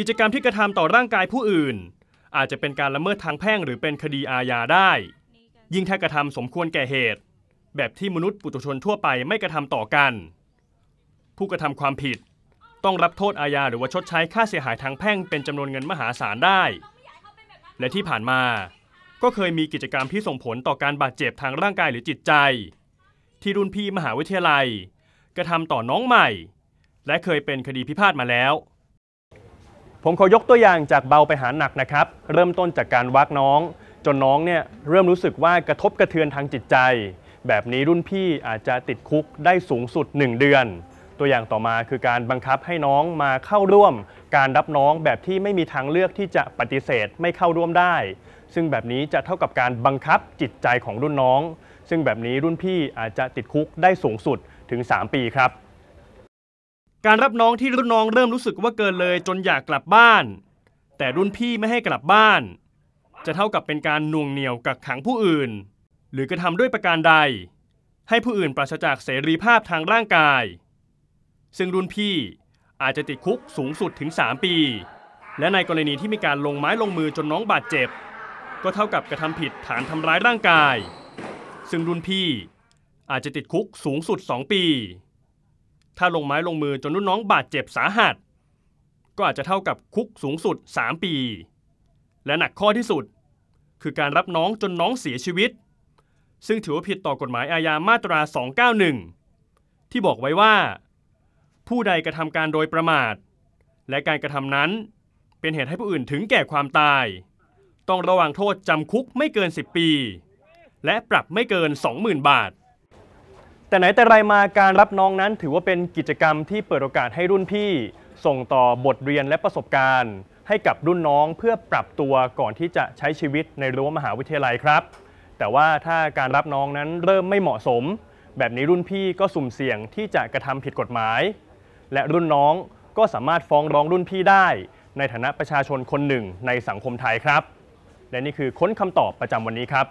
กิจกรรมที่กระทำต่อร่างกายผู้อื่น อาจจะเป็นการละเมิดทางแพ่งหรือเป็นคดีอาญาได้ ยิ่งถ้ากระทำสมควรแก่เหตุ แบบที่มนุษย์ปุถุชนทั่วไปไม่กระทำต่อกัน ผู้กระทำความผิด ต้องรับโทษอาญาหรือว่าชดใช้ค่าเสียหายทางแพ่งเป็นจำนวนเงินมหาศาลได้ และที่ผ่านมาก็เคยมีกิจกรรมที่ส่งผลต่อการบาดเจ็บทางร่างกายหรือจิตใจ ที่รุ่นพี่มหาวิทยาลัย กระทำต่อน้องใหม่ และเคยเป็นคดีพิพาทมาแล้วผมขอยกตัวอย่างจากเบาไปหาหนักนะครับ เริ่มต้นจากการวักน้อง จนน้องเนี่ยเริ่มรู้สึกว่ากระทบกระเทือนทางจิตใจ แบบนี้รุ่นพี่อาจจะติดคุกได้สูงสุด 1 เดือน ตัวอย่างต่อมาคือการบังคับให้น้องมาเข้าร่วม การรับน้องแบบที่ไม่มีทางเลือกที่จะปฏิเสธไม่เข้าร่วมได้ ซึ่งแบบนี้จะเท่ากับการบังคับจิตใจของรุ่นน้อง ซึ่งแบบนี้รุ่นพี่อาจจะติดคุกได้สูงสุดถึง 3 ปีครับการรับน้องที่รุ่นน้องเริ่มรู้สึกว่าเกินเลยจนอยากกลับบ้าน แต่รุ่นพี่ไม่ให้กลับบ้าน จะเท่ากับเป็นการน่วงเหนี่ยวกักขังผู้อื่น หรือกระทำด้วยประการใด ให้ผู้อื่นปราศจากเสรีภาพทางร่างกาย ซึ่งรุ่นพี่ อาจจะติดคุกสูงสุดถึง 3 ปี และในกรณีที่มีการลงไม้ลงมือจนน้องบาดเจ็บ ก็เท่ากับกระทำผิดฐานทำร้ายร่างกาย ซึ่งรุ่นพี่ อาจจะติดคุกสูงสุด 2 ปีถ้าลงไม้ลงมือจนรุ่นน้องบาดเจ็บสาหัส ก็อาจจะเท่ากับคุกสูงสุด 3 ปี และหนักข้อที่สุดคือการรับน้องจนน้องเสียชีวิต ซึ่งถือว่าผิดต่อกฎหมายอาญามาตรา 291 ที่บอกไว้ว่า ผู้ใดกระทำการโดยประมาท และการกระทำนั้นเป็นเหตุให้ผู้อื่นถึงแก่ความตาย ต้องระวังโทษจำคุกไม่เกิน 10 ปี และปรับไม่เกิน 20,000บาทแต่ไหนแต่ไรมาการรับน้องนั้นถือว่าเป็นกิจกรรมที่เปิดโอกาสให้รุ่นพี่ส่งต่อบทเรียนและประสบการณ์ ให้กับรุ่นน้องเพื่อปรับตัวก่อนที่จะใช้ชีวิตในรั้วมหาวิทยาลัยครับ แต่ว่าถ้าการรับน้องนั้นเริ่มไม่เหมาะสม แบบนี้รุ่นพี่ก็สุ่มเสี่ยงที่จะกระทำผิดกฎหมาย และรุ่นน้องก็สามารถฟ้องร้องรุ่นพี่ได้ ในฐานะประชาชนคนหนึ่งในสังคมไทยครับ และนี่คือค้นคำตอบประจำวันนี้ครับ